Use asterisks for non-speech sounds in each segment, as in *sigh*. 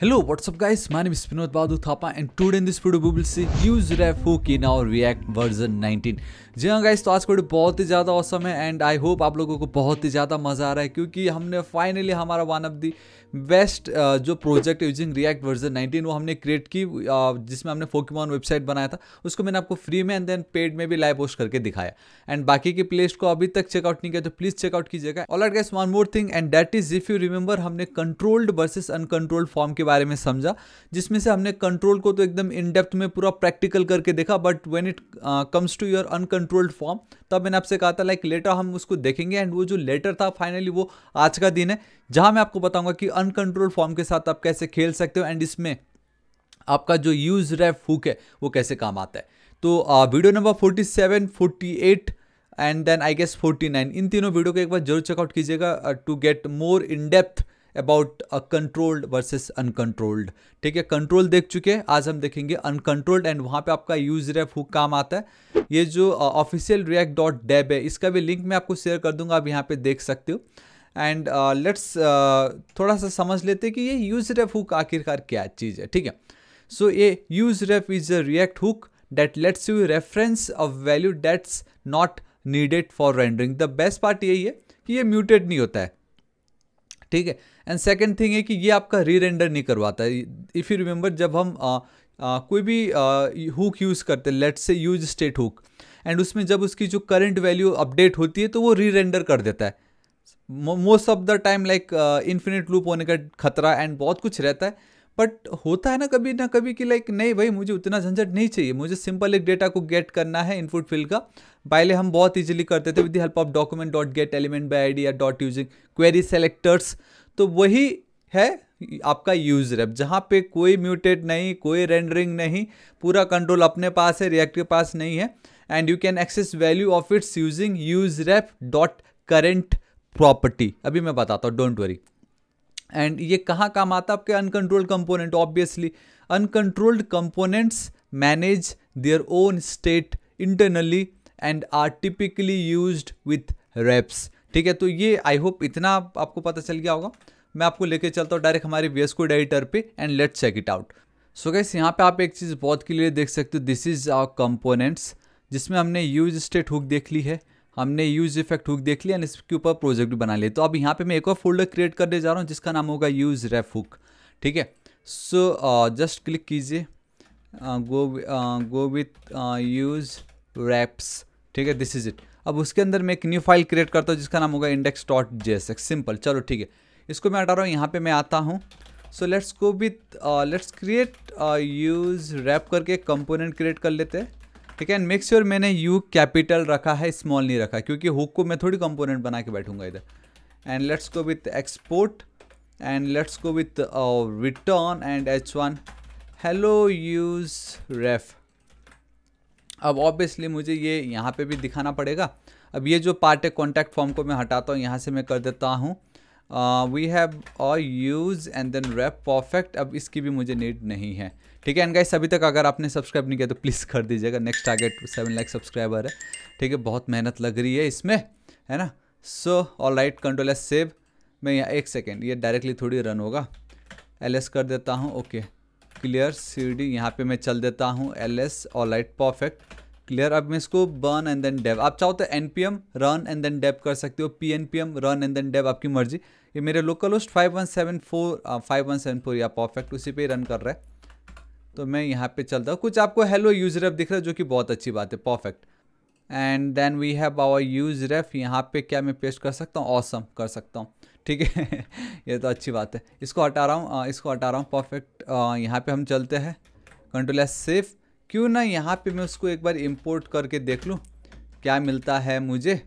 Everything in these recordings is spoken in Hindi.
Hello, what's up guys? My name is Vinod Badu Thapa and today in this video we will see use ref Hook in our react version 19. जी हाँ गाइस तो आज का वीडियो बहुत ही ज़्यादा औसम है एंड आई होप आप लोगों को बहुत ही ज़्यादा मज़ा आ रहा है क्योंकि हमने फाइनली हमारा वन ऑफ दी बेस्ट जो प्रोजेक्ट यूजिंग रिएक्ट वर्जन 19 वो हमने क्रिएट की जिसमें हमने फोकीमॉन वेबसाइट बनाया था उसको मैंने आपको फ्री में एंड देन पेड में भी लाइव पोस्ट करके दिखाया एंड बाकी के प्लेस को अभी तक चेकआउट नहीं किया तो प्लीज़ चेकआउट कीजिएगा all are guys one more thing and that is if you remember हमने कंट्रोल्ड वर्सेज अनकंट्रोल्ड फॉर्म के बारे में समझा जिसमें से हमने कंट्रोल को तो एकदम इन डेप्थ में पूरा प्रैक्टिकल करके देखा but when it comes to your uncontrolled form तब मैंने आपसे कहा था लाइक like, लेटर हम उसको देखेंगे एंड वो जो लेटर था फाइनली वो आज का दिन है जहाँ मैं आपको बताऊँगा कि अनकंट्रोल्ड फॉर्म के साथ आप कैसे खेल सकते हो एंड इसमें आपका जो यूज रेफ हुक है वो कैसे काम आता है तो video number forty seven forty eight and then I guess forty nine इन तीनों वीडियो को एक बार जरूर चेकआउट कीजिएगा to get more in depth about controlled versus uncontrolled ठीक है कंट्रोल देख चुके हैं आज हम देखेंगे अनकंट्रोल्ड एंड वहाँ पे आपका यूज रेफ हुक काम आता है ये जो ऑफिशियल रिएक्ट डॉट डेब है इसका भी लिंक मैं आपको शेयर कर दूंगा आप यहाँ पे देख सकते हो एंड लेट्स uh, uh, थोड़ा सा समझ लेते कि ये यूज रेफ हुक आखिरकार क्या चीज़ है ठीक है सो ये use ref is a React hook that let's you reference a value that's not needed for rendering the best part यही है कि ये म्यूटेड नहीं होता है ठीक है एंड सेकेंड थिंग है कि ये आपका री रेंडर नहीं करवाता इफ़ यू रिमेंबर जब हम आ, आ, कोई भी हुक यूज़ करते हैं let's say use state hook and उसमें जब उसकी जो करंट वैल्यू अपडेट होती है तो वो री रेंडर कर देता है most of the time like infinite loop होने का खतरा एंड बहुत कुछ रहता है बट होता है ना कभी ना कभी कि लाइक नहीं भाई मुझे उतना झंझट नहीं चाहिए मुझे सिंपल एक डेटा को गेट करना है इनपुट फील्ड का पहले हम बहुत इजीली करते थे with the help of document dot get element by I या डॉट यूजिंग क्वेरी सेलेक्टर्स तो वही है आपका यूज रेप जहाँ पे कोई म्यूटेट नहीं कोई रेंडरिंग नहीं पूरा कंट्रोल अपने पास है रिएक्ट के पास नहीं है and you can access value of its using use ref dot current property अभी मैं बताता हूँ डोंट वरी एंड ये कहाँ काम आता है आपके uncontrolled component obviously uncontrolled components manage their own state internally and are typically use with refs ठीक है तो ये आई होप इतना आपको पता चल गया होगा मैं आपको लेके चलता हूँ डायरेक्ट हमारे वी को एडिटर पर and let check it out so guys यहाँ पे आप एक चीज़ बहुत क्लियर देख सकते हो दिस इज़ आवर कंपोनेंट्स जिसमें हमने यूज स्टेट हुक देख ली है हमने यूज इफेक्ट हुक देख लिया एंड इसके ऊपर प्रोजेक्ट भी बना लिया तो अब यहाँ पे मैं एक और फोल्डर क्रिएट करने जा रहा हूँ जिसका नाम होगा यूज रेफ हुक ठीक है सो जस्ट क्लिक कीजिए go go with use refs ठीक है दिस इज इट अब उसके अंदर मैं एक न्यू फाइल क्रिएट करता हूँ जिसका नाम होगा index dot J S X simple चलो ठीक है इसको मैं हटा रहा हूँ यहाँ पे मैं आता हूँ so let's go with let's create use ref करके कंपोनेंट क्रिएट कर लेते हैं ठीक है एंड मेक श्योर मैंने यू कैपिटल रखा है स्मॉल नहीं रखा क्योंकि हुक को मैं थोड़ी कंपोनेंट बना के बैठूंगा इधर and let's go with export and let's go with return and H one hello use ref अब ऑब्वियसली मुझे ये यहाँ पे भी दिखाना पड़ेगा अब ये जो पार्ट है कॉन्टैक्ट फॉर्म को मैं हटाता हूँ यहाँ से मैं कर देता हूँ we have a use and then ref perfect अब इसकी भी मुझे नीड नहीं है ठीक है एंड गाइस अभी तक अगर आपने सब्सक्राइब नहीं किया तो प्लीज़ कर दीजिएगा next target seven lakh subscriber है ठीक है बहुत मेहनत लग रही है इसमें है ना so all right control S save मैं यहाँ एक सेकेंड ये डायरेक्टली थोड़ी रन होगा एल कर देता हूँ ओके क्लियर सी डी यहाँ पर मैं चल देता हूँ L S all right perfect clear अब मैं इसको बर्न एंड देन डेव आप चाहो तो N P M run and then dev कर सकते हो P N P M run and then dev आपकी मर्जी ये मेरे local host five one seven four five one seven four या परफेक्ट उसी पे ही रन कर रहा है तो मैं यहाँ पे चलता हूँ कुछ आपको हेलो यूज रेफ दिख रहा है जो कि बहुत अच्छी बात है perfect and then we have our use ref यहाँ पे क्या मैं पेस्ट कर सकता हूँ ऑसम awesome, कर सकता हूँ ठीक है *laughs* ये तो अच्छी बात है इसको हटा रहा हूँ इसको हटा रहा हूँ परफेक्ट यहाँ पे हम चलते हैं कंट्रोल एस सेफ क्यों ना यहाँ पे मैं उसको एक बार इंपोर्ट करके देख लूँ क्या मिलता है मुझे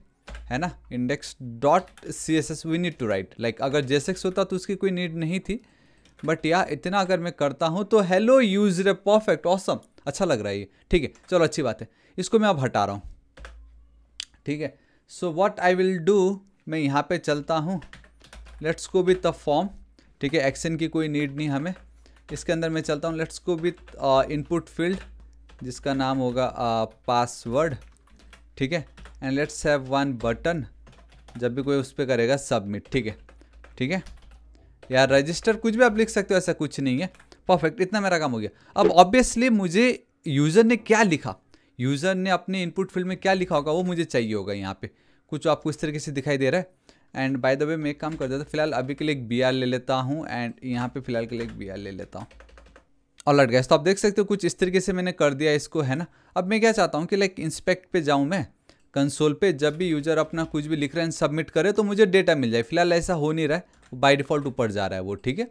है ना index dot C S S we need to write like अगर जेसेक्स होता तो उसकी कोई नीड नहीं थी बट या इतना अगर मैं करता हूँ तो hello use ref perfect awesome अच्छा लग रहा है ये ठीक है चलो अच्छी बात है इसको मैं अब हटा रहा हूँ ठीक है so what I will do मैं यहाँ पे चलता हूँ लेट्स को विथ अ फॉर्म ठीक है एक्शन की कोई नीड नहीं हमें इसके अंदर मैं चलता हूँ लेट्स को विथ इनपुट फील्ड जिसका नाम होगा पासवर्ड uh, ठीक है and let's have one button जब भी कोई उस पर करेगा सबमिट ठीक है ठीक है यार रजिस्टर कुछ भी आप लिख सकते हो ऐसा कुछ नहीं है परफेक्ट इतना मेरा काम हो गया अब ऑब्वियसली मुझे यूज़र ने क्या लिखा यूज़र ने अपने इनपुट फील्ड में क्या लिखा होगा वो मुझे चाहिए होगा यहाँ पे कुछ आपको इस तरीके से दिखाई दे रहा है एंड बाय द वे मैं एक काम कर देता हूँ फिलहाल अभी के लिए एक बी ले लेता हूँ एंड यहाँ पे फिलहाल के लिए एक बी ले लेता हूँ और लट गया तो आप देख सकते हो कुछ इस तरीके से मैंने कर दिया इसको है ना अब मैं क्या चाहता हूँ कि लाइक इंस्पेक्ट पे जाऊँ मैं कंसोल पे जब भी यूज़र अपना कुछ भी लिख रहा है सबमिट करे तो मुझे डेटा मिल जाए फिलहाल ऐसा हो नहीं रहा है बाई डिफ़ॉल्ट ऊपर जा रहा है वो ठीक है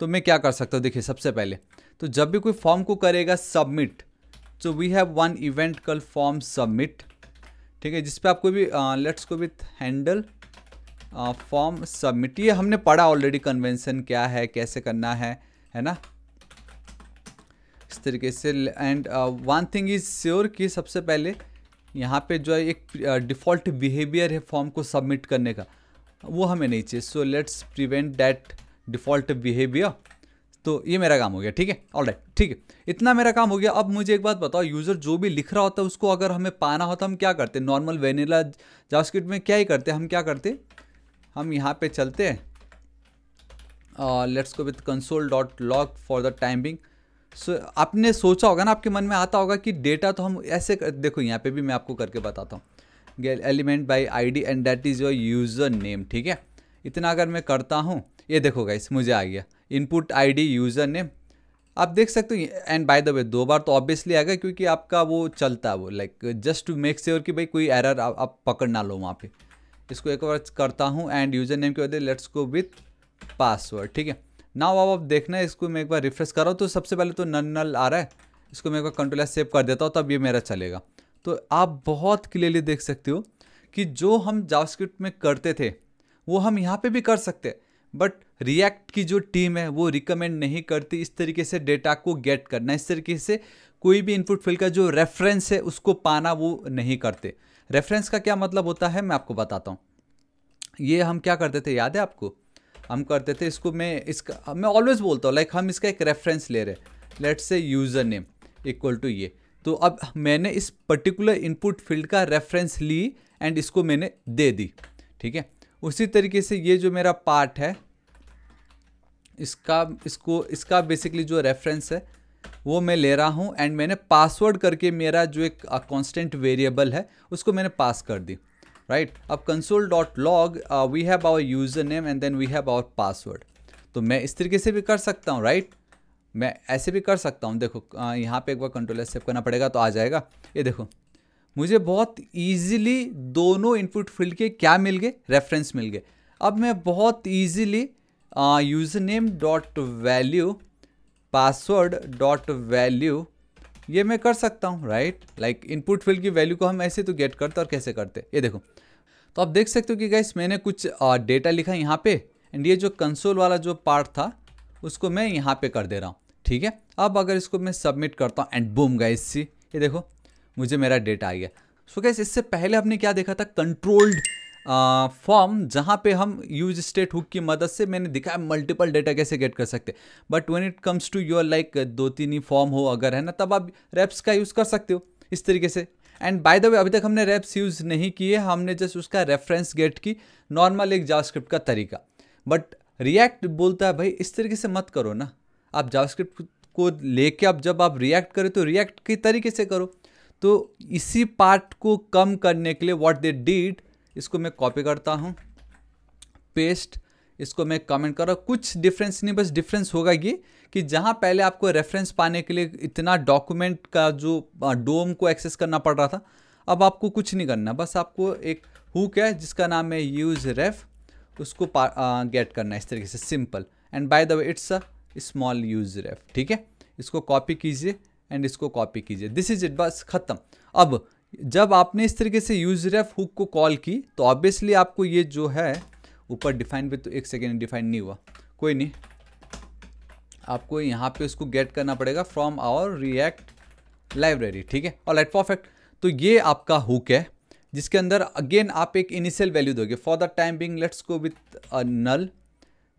तो मैं क्या कर सकता हूँ देखिए सबसे पहले तो जब भी कोई फॉर्म को करेगा सबमिट तो we have one event call form submit ठीक है जिस पर आप कोई भी लेट्स को विथ हैंडल फॉर्म सबमिट ये हमने पढ़ा ऑलरेडी कन्वेंशन क्या है कैसे करना है है ना इस तरीके से and one thing is sure कि सबसे पहले यहाँ पे जो है एक डिफ़ॉल्ट बिहेवियर है फॉर्म को सबमिट करने का वो हमें नहीं चाहिए so let's prevent that default behaviour तो ये मेरा काम हो गया ठीक है ऑल राइट ठीक है इतना मेरा काम हो गया अब मुझे एक बात बताओ यूज़र जो भी लिख रहा होता है उसको अगर हमें पाना होता तो हम क्या करते नॉर्मल वेनिला जास्किट में क्या ही करते हम क्या करते हम यहाँ पे चलते हैं let's go with console dot log for the timing so आपने सोचा होगा ना आपके मन में आता होगा कि डेटा तो हम ऐसे कर देखो यहाँ पे भी मैं आपको करके बताता हूँ element by I D and that is your user name ठीक है इतना अगर मैं करता हूँ ये देखो गाइस मुझे आ गया input I D user name आप देख सकते हो एंड बाय द वे दो बार तो ऑब्वियसली आएगा क्योंकि आपका वो चलता है वो like just to make sure कि भाई कोई एरर आप, आप पकड़ ना लो वहाँ पे इसको एक बार करता हूँ एंड यूज़र नेम के बाद लेट्स गो विथ पासवर्ड ठीक है नाउ अब आप देखना है इसको मैं एक बार रिफ्रेश कर रहा हूँ तो सबसे पहले तो नल नल आ रहा है इसको मैं एक बार कंट्रोल सेव कर देता हूँ तब ये मेरा चलेगा तो आप बहुत क्लियरली देख सकते हो कि जो हम जावास्क्रिप्ट में करते थे वो हम यहाँ पे भी कर सकते बट रिएक्ट की जो टीम है वो रिकमेंड नहीं करती इस तरीके से डेटा को गेट करना इस तरीके से कोई भी इनपुट फील्ड का जो रेफरेंस है उसको पाना वो नहीं करते रेफरेंस का क्या मतलब होता है मैं आपको बताता हूँ ये हम क्या करते थे याद है आपको हम करते थे इसको मैं इसका मैं ऑलवेज बोलता हूँ लाइक हम इसका एक रेफरेंस ले रहे let's say user name equal to ये तो अब मैंने इस पर्टिकुलर इनपुट फील्ड का रेफरेंस ली एंड इसको मैंने दे दी ठीक है उसी तरीके से ये जो मेरा पार्ट है इसका इसको इसका बेसिकली जो रेफरेंस है वो मैं ले रहा हूँ एंड मैंने पासवर्ड करके मेरा जो एक कांस्टेंट uh, वेरिएबल है उसको मैंने पास कर दी राइट right? अब console dot log we have our user name and then we have our password तो मैं इस तरीके से भी कर सकता हूँ राइट right? मैं ऐसे भी कर सकता हूँ देखो यहाँ पे एक बार कंट्रोल एस सेव करना पड़ेगा तो आ जाएगा ये देखो मुझे बहुत ईजिली दोनों इनपुट फील्ड के क्या मिल गए रेफरेंस मिल गए अब मैं बहुत easily user name dot value password dot value ये मैं कर सकता हूँ राइट लाइक इनपुट फील्ड की वैल्यू को हम ऐसे तो गेट करते और कैसे करते ये देखो तो आप देख सकते हो कि गैस मैंने कुछ डेटा लिखा यहाँ पे एंड ये जो कंसोल वाला जो पार्ट था उसको मैं यहाँ पे कर दे रहा हूँ ठीक है अब अगर इसको मैं सबमिट करता हूँ एंड बूम गाइस सी ये देखो मुझे मेरा डेटा आ गया सो so गैस इससे पहले हमने क्या देखा था कंट्रोल्ड फॉर्म जहाँ पे हम यूज स्टेट हुक की मदद से मैंने दिखाया मल्टीपल डेटा कैसे गेट कर सकते but when it comes to your like दो तीन ही फॉर्म हो अगर है ना तब आप रेप्स का यूज़ कर सकते हो इस तरीके से एंड बाय द वे अभी तक हमने रेप्स यूज़ नहीं किए हमने जस्ट उसका रेफरेंस गेट की नॉर्मल एक जावास्क्रिप्ट का तरीका बट रिएक्ट बोलता है भाई इस तरीके से मत करो ना आप जावास्क्रिप्ट को लेके आप जब आप रिएक्ट करें तो रिएक्ट के तरीके से करो तो इसी पार्ट को कम करने के लिए व्हाट दे डीड इसको मैं कॉपी करता हूँ पेस्ट इसको मैं कमेंट कर रहा हूँ कुछ डिफरेंस नहीं बस डिफरेंस होगा ये कि जहाँ पहले आपको रेफरेंस पाने के लिए इतना डॉक्यूमेंट का जो डोम को एक्सेस करना पड़ रहा था अब आपको कुछ नहीं करना बस आपको एक हुक है जिसका नाम है यूज़ रेफ उसको गेट करना है इस तरीके से simple and by the way it's a small use ref ठीक है इसको कॉपी कीजिए एंड इसको कॉपी कीजिए दिस इज इट बस ख़त्म अब जब आपने इस तरीके से यूजर एफ हुक को कॉल की तो ऑब्वियसली आपको ये जो है ऊपर डिफाइन पे तो एक सेकेंड डिफाइन नहीं हुआ कोई नहीं आपको यहाँ पे उसको गेट करना पड़ेगा फ्रॉम आवर रिएक्ट लाइब्रेरी ठीक है और लाइट परफेक्ट तो ये आपका हुक है जिसके अंदर अगेन आप एक इनिशियल वैल्यू दोगे for the time being let's go with null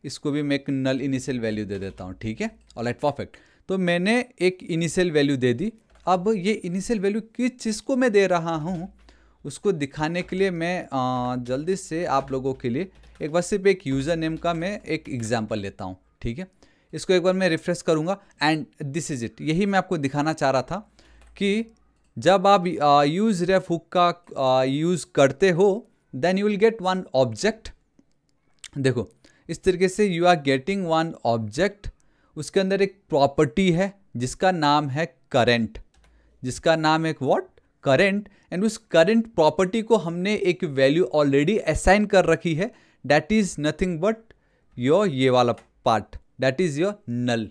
इसको भी मैं एक नल इनिशियल वैल्यू दे देता हूँ ठीक है और लाइट परफेक्ट तो मैंने एक इनिशियल वैल्यू दे दी अब ये इनिशियल वैल्यू किस चीज़ को मैं दे रहा हूँ उसको दिखाने के लिए मैं जल्दी से आप लोगों के लिए एक बार सिर्फ एक यूज़र नेम का मैं एक एग्जाम्पल लेता हूँ ठीक है इसको एक बार मैं रिफ्रेश करूँगा एंड दिस इज़ इट यही मैं आपको दिखाना चाह रहा था कि जब आप यूज़ रेफ हुक का यूज़ करते हो then you will get one object देखो इस तरीके से you are getting one object उसके अंदर एक प्रॉपर्टी है जिसका नाम है करेंट जिसका नाम एक वॉट करेंट एंड उस करेंट प्रॉपर्टी को हमने एक वैल्यू ऑलरेडी असाइन कर रखी है that is nothing but your ये वाला part that is your null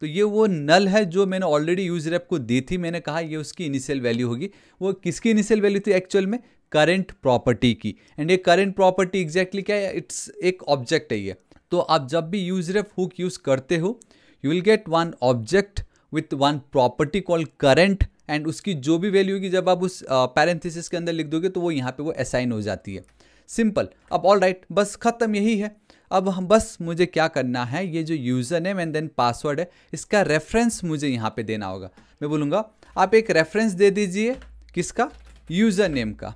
तो ये वो नल है जो मैंने ऑलरेडी यूज रेप को दी थी मैंने कहा ये उसकी इनिशियल वैल्यू होगी वो किसकी इनिशियल वैल्यू थी एक्चुअल में करेंट प्रॉपर्टी की एंड ये करेंट प्रॉपर्टी एग्जैक्टली क्या है इट्स एक ऑब्जेक्ट है ये तो आप जब भी यूज रेफ हुक यूज़ करते हो you will get one object with one property call current एंड उसकी जो भी वैल्यू होगी जब आप उस पैरेंथिस के अंदर लिख दोगे तो वो यहाँ पे वो असाइन हो जाती है सिंपल अब ऑल राइट right, बस ख़त्म यही है अब हम बस मुझे क्या करना है ये जो user name and then password है इसका रेफरेंस मुझे यहाँ पे देना होगा मैं बोलूँगा आप एक रेफरेंस दे दीजिए किसका यूज़र नेम का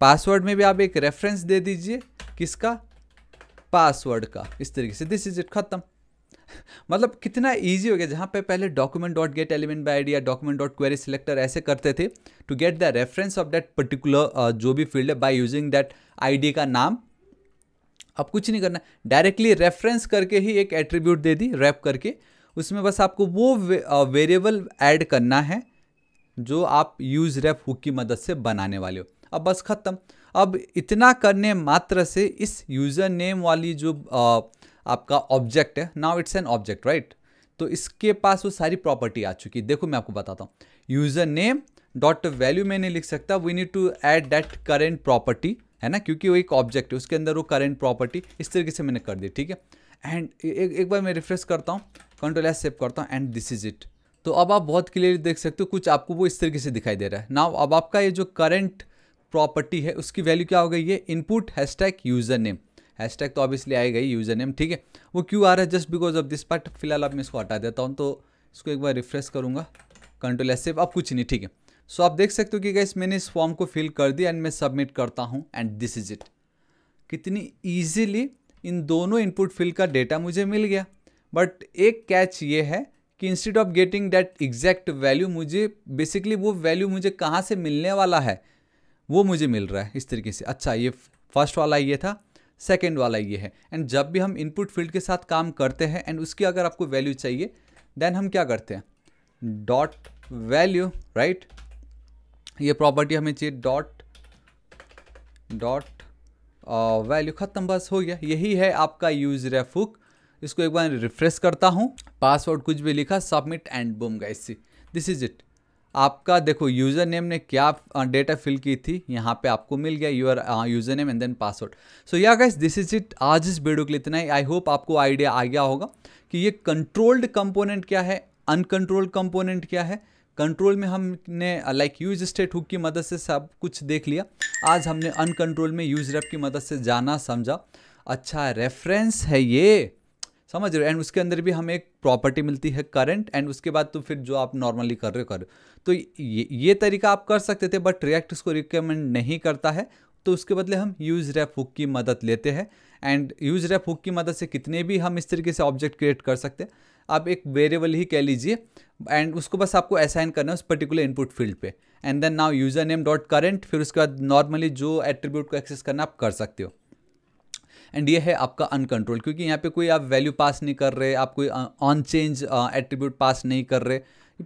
पासवर्ड में भी आप एक रेफरेंस दे दीजिए किसका पासवर्ड का इस तरीके से दिस इज इट खत्म मतलब कितना ईजी हो गया जहाँ पे पहले document dot get element by I या डॉक्यूमेंट डॉट क्वेरी सिलेक्टर ऐसे करते थे to get the reference of that particular जो भी फील्ड है बाई यूजिंग दैट आईडी का नाम अब कुछ नहीं करना डायरेक्टली रेफरेंस करके ही एक एट्रीब्यूट दे दी रैप करके उसमें बस आपको वो वेरिएबल ऐड uh, करना है जो आप यूज रैप हुक की मदद से बनाने वाले हो अब बस ख़त्म अब इतना करने मात्र से इस यूज़र नेम वाली जो आ, आपका ऑब्जेक्ट है now it's an object right तो इसके पास वो सारी प्रॉपर्टी आ चुकी है देखो मैं आपको बताता हूँ यूज़र नेम डॉट वैल्यू मैं नहीं लिख सकता we need to add that current property है ना क्योंकि वो एक ऑब्जेक्ट है उसके अंदर वो करेंट प्रॉपर्टी इस तरीके से मैंने कर दी ठीक है एंड एक एक बार मैं रिफ्रेश करता हूँ कंट्रोल एस सेव करता हूँ एंड दिस इज इट तो अब आप बहुत क्लियरली देख सकते हो कुछ आपको वो इस तरीके से दिखाई दे रहा है ना अब आपका ये जो करंट प्रॉपर्टी है उसकी वैल्यू क्या हो गई है input hash tag user name hash tag तो ऑब्वियसली आएगा ही यूज़र नेम ठीक है वो क्यों आ रहा है just because of this part फिलहाल अब मैं इसको हटा देता हूँ तो इसको एक बार रिफ्रेश करूँगा कंट्रोल ऐसे अब कुछ नहीं ठीक है सो आप देख सकते हो कि गैस मैंने इस फॉर्म को फिल कर दिया एंड मैं सबमिट करता हूँ एंड दिस इज इट कितनी ईजिली इन दोनों इनपुट फिल का डेटा मुझे मिल गया बट एक कैच ये है कि instead of getting that exact value मुझे बेसिकली वो वैल्यू मुझे कहाँ से मिलने वाला है वो मुझे मिल रहा है इस तरीके से अच्छा ये फर्स्ट वाला ये था सेकेंड वाला ये है एंड जब भी हम इनपुट फील्ड के साथ काम करते हैं एंड उसकी अगर आपको वैल्यू चाहिए देन हम क्या करते हैं डॉट वैल्यू राइट ये प्रॉपर्टी हमें चाहिए डॉट डॉट वैल्यू ख़त्म बस हो गया यही है आपका यूज रेफ हुक इसको एक बार रिफ्रेश करता हूँ पासवर्ड कुछ भी लिखा submit and boom guys this is it आपका देखो यूज़र नेम ने क्या डेटा फिल की थी यहाँ पे आपको मिल गया your user name and then password so या गाइस दिस इज इट आज इस वीडियो के लिए इतना ही आई होप आपको आइडिया आ गया होगा कि ये कंट्रोल्ड कंपोनेंट क्या है अनकंट्रोल्ड कंपोनेंट क्या है कंट्रोल में हमने लाइक यूज स्टेट हुक की मदद से सब कुछ देख लिया आज हमने अनकंट्रोल में यूज रेप की मदद से जाना समझा अच्छा रेफरेंस है ये समझ रहे हो एंड उसके अंदर भी हमें एक प्रॉपर्टी मिलती है करंट एंड उसके बाद तो फिर जो आप नॉर्मली कर रहे हो कर तो ये ये तरीका आप कर सकते थे बट रिएक्ट इसको रिकमेंड नहीं करता है तो उसके बदले हम यूज रैप हुक की मदद लेते हैं एंड यूज रैप हुक की मदद से कितने भी हम इस तरीके से ऑब्जेक्ट क्रिएट कर सकते हैं आप एक वेरिएबल ही कह लीजिए एंड उसको बस आपको असाइन करना है उस पर्टिकुलर इनपुट फील्ड पे and then now user name dot current फिर उसके बाद नॉर्मली जो एट्रीब्यूट को एक्सेस करना आप कर सकते हो एंड ये है आपका अनकंट्रोल क्योंकि यहाँ पे कोई आप वैल्यू पास नहीं कर रहे आप कोई ऑन चेंज एट्रीब्यूट पास नहीं कर रहे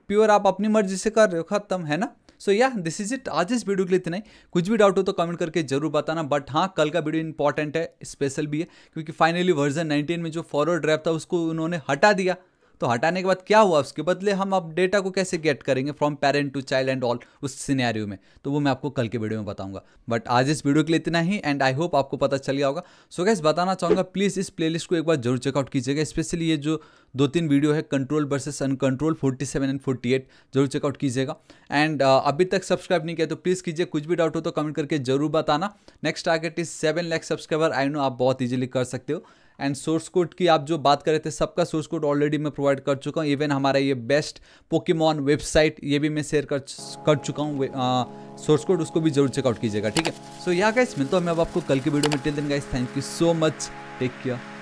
प्योर आप अपनी मर्जी से कर रहे हो ख़त्म है ना सो या दिस इज इट आज इस वीडियो के लिए इतना ही कुछ भी डाउट हो तो कमेंट करके जरूर बताना बट हाँ कल का वीडियो इंपॉर्टेंट है स्पेशल भी है क्योंकि फाइनली वर्जन 19 में जो फॉरवर्ड ड्राइव था उसको उन्होंने हटा दिया तो हटाने के बाद क्या हुआ उसके बदले हम अब डेटा को कैसे गेट करेंगे from parent to child and all उस सिनेरियो में तो वो मैं आपको कल के वीडियो में बताऊंगा बट आज इस वीडियो के लिए इतना ही एंड आई होप आपको पता चल गया होगा सो गैस बताना चाहूंगा प्लीज़ इस प्ले को एक बार जरूर चेकआउट कीजिएगा स्पेशली ये जो दो तीन वीडियो है कंट्रोल वर्सेस अनकंट्रोल 47 एंड 48 जरूर चेकआउट कीजिएगा एंड uh, अभी तक सब्सक्राइब नहीं किया तो प्लीज़ कीजिए कुछ भी डाउट हो तो कमेंट करके जरूर बताना next target is seven lakh subscriber I know आप बहुत ईजिली कर सकते हो एंड सोर्स कोड की आप जो बात कर रहे थे सबका सोर्स कोड ऑलरेडी मैं प्रोवाइड कर चुका हूँ इवन हमारा ये बेस्ट पोकेमॉन वेबसाइट ये भी मैं शेयर कर कर चुका हूँ सोर्स कोड उसको भी जरूर चेकआउट कीजिएगा ठीक है सो यहाँ गाइस मिलता हूँ मैं अब आपको कल की वीडियो में till then guys thank you so much take care